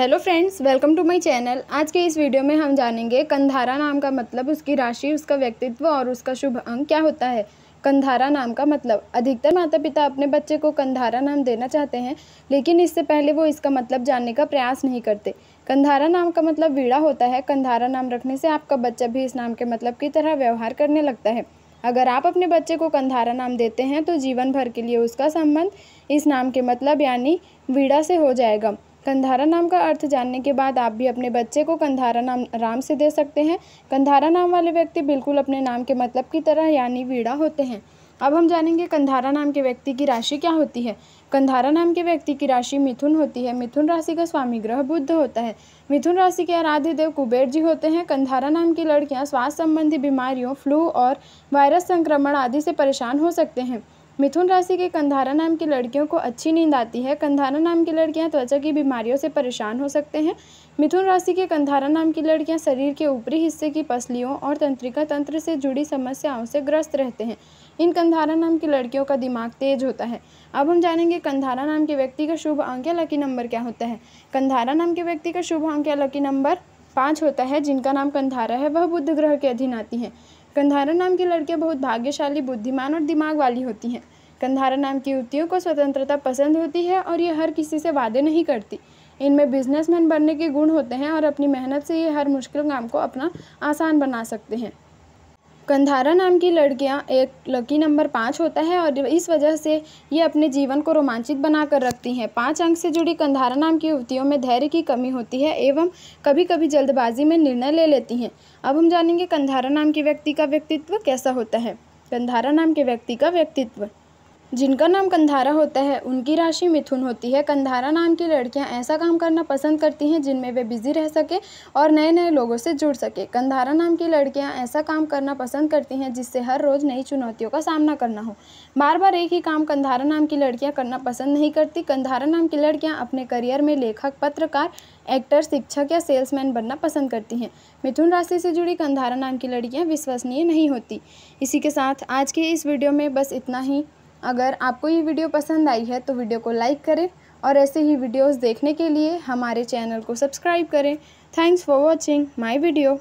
hello friends welcome to my channel आज के इस वीडियो में हम जानेंगे कंधारा नाम का मतलब उसकी राशि उसका व्यक्तित्व और उसका शुभ अंक क्या होता है कंधारा नाम का मतलब अधिकतर माता पिता अपने बच्चे को कंधारा नाम देना चाहते हैं लेकिन इससे पहले वो इसका मतलब जानने का प्रयास नहीं करते कंधारा नाम का मतलब वीड़ा होता है कंधारा नाम रखने से आपका बच्चा भी इस नाम के मतलब की तरह व्यवहार करने लगता है अगर आप अपने बच्चे को कंधारा नाम देते हैं तो जीवन भर के लिए उसका संबंध इस नाम के मतलब यानी वीड़ा से हो जाएगा कंधारा नाम का अर्थ जानने के बाद आप भी अपने बच्चे को कंधारा नाम राम से दे सकते हैं कंधारा नाम वाले व्यक्ति बिल्कुल अपने नाम के मतलब की तरह यानी वीड़ा होते हैं अब हम जानेंगे कंधारा नाम के व्यक्ति की राशि क्या होती है कंधारा नाम के व्यक्ति की राशि मिथुन होती है मिथुन राशि का स्वामी ग्रह बुद्ध होता है मिथुन राशि के आराध्य देव कुबेर जी होते हैं कंधारा नाम की लड़कियां स्वास्थ्य संबंधी बीमारियों फ्लू और वायरस संक्रमण आदि से परेशान हो सकते हैं मिथुन राशि के कंधारा नाम की लड़कियों को अच्छी नींद आती है कंधारा नाम की लड़कियां त्वचा की बीमारियों से परेशान हो सकते हैं मिथुन राशि के कंधारा नाम की लड़कियां शरीर के ऊपरी हिस्से की पसलियों और तंत्रिका तंत्र से जुड़ी समस्याओं से ग्रस्त रहते हैं इन कंधारा नाम की लड़कियों का दिमाग तेज होता है अब हम जानेंगे कंधारा नाम के व्यक्ति का शुभ अंक या लकी नंबर क्या होता है कंधारा नाम के व्यक्ति का शुभ अंक या लकी नंबर पाँच होता है जिनका नाम कंधारा है वह बुद्ध ग्रह के अधीन आती हैं कंधारा नाम की लड़कियाँ बहुत भाग्यशाली बुद्धिमान और दिमाग वाली होती हैं कंधारा नाम की युवतियों को स्वतंत्रता पसंद होती है और ये हर किसी से वादे नहीं करती इनमें बिजनेसमैन बनने के गुण होते हैं और अपनी मेहनत से ये हर मुश्किल काम को अपना आसान बना सकते हैं कंधारा नाम की लड़कियाँ एक लकी नंबर पाँच होता है और इस वजह से ये अपने जीवन को रोमांचित बनाकर रखती हैं पाँच अंक से जुड़ी कंधारा नाम की युवतियों में धैर्य की कमी होती है एवं कभी कभी जल्दबाजी में निर्णय ले लेती हैं अब हम जानेंगे कंधारा नाम के व्यक्ति का व्यक्तित्व कैसा होता है कंधारा नाम के व्यक्ति का व्यक्तित्व जिनका नाम कंधारा होता है उनकी राशि मिथुन होती है कंधारा नाम की लड़कियां ऐसा काम करना पसंद करती हैं जिनमें वे बिजी रह सके और नए नए लोगों से जुड़ सके कंधारा नाम की लड़कियां ऐसा काम करना पसंद करती हैं जिससे हर रोज़ नई चुनौतियों का सामना करना हो बार बार एक ही काम कंधारा नाम की लड़कियाँ करना पसंद नहीं करती कंधारा नाम की लड़कियाँ अपने करियर में लेखक पत्रकार एक्टर शिक्षक या सेल्समैन बनना पसंद करती हैं मिथुन राशि से जुड़ी कंधारा नाम की लड़कियाँ विश्वसनीय नहीं होती इसी के साथ आज के इस वीडियो में बस इतना ही अगर आपको ये वीडियो पसंद आई है तो वीडियो को लाइक करें और ऐसे ही वीडियोस देखने के लिए हमारे चैनल को सब्सक्राइब करें thanks for watching my video